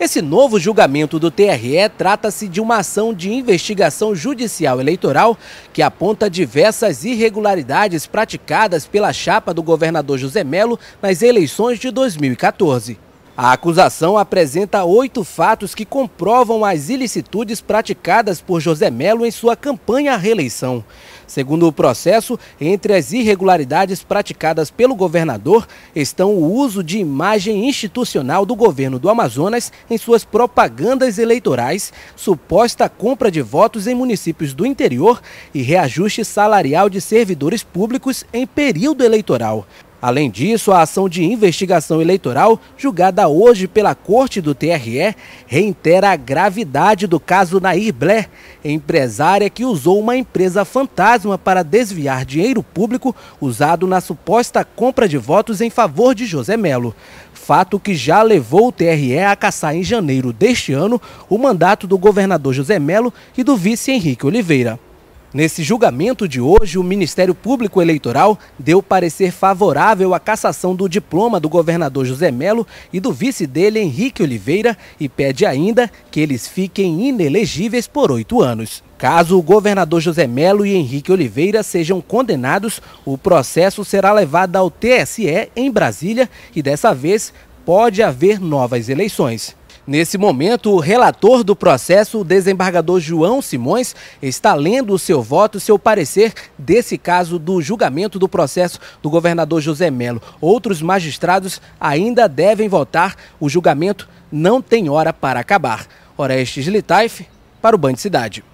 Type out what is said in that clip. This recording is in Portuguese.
Esse novo julgamento do TRE trata-se de uma ação de investigação judicial eleitoral que aponta diversas irregularidades praticadas pela chapa do governador José Melo nas eleições de 2014. A acusação apresenta oito fatos que comprovam as ilicitudes praticadas por José Melo em sua campanha à reeleição. Segundo o processo, entre as irregularidades praticadas pelo governador estão o uso de imagem institucional do governo do Amazonas em suas propagandas eleitorais, suposta compra de votos em municípios do interior e reajuste salarial de servidores públicos em período eleitoral. Além disso, a ação de investigação eleitoral, julgada hoje pela Corte do TRE, reitera a gravidade do caso Nair Blair, empresária que usou uma empresa fantasma para desviar dinheiro público usado na suposta compra de votos em favor de José Melo. Fato que já levou o TRE a caçar em janeiro deste ano o mandato do governador José Melo e do vice Henrique Oliveira. Nesse julgamento de hoje, o Ministério Público Eleitoral deu parecer favorável à cassação do diploma do governador José Melo e do vice dele, Henrique Oliveira, e pede ainda que eles fiquem inelegíveis por oito anos. Caso o governador José Melo e Henrique Oliveira sejam condenados, o processo será levado ao TSE em Brasília e dessa vez pode haver novas eleições. Nesse momento, o relator do processo, o desembargador João Simões, está lendo o seu voto, seu parecer desse caso do julgamento do processo do governador José Melo. Outros magistrados ainda devem votar. O julgamento não tem hora para acabar. Orestes Litaif, para o Band Cidade.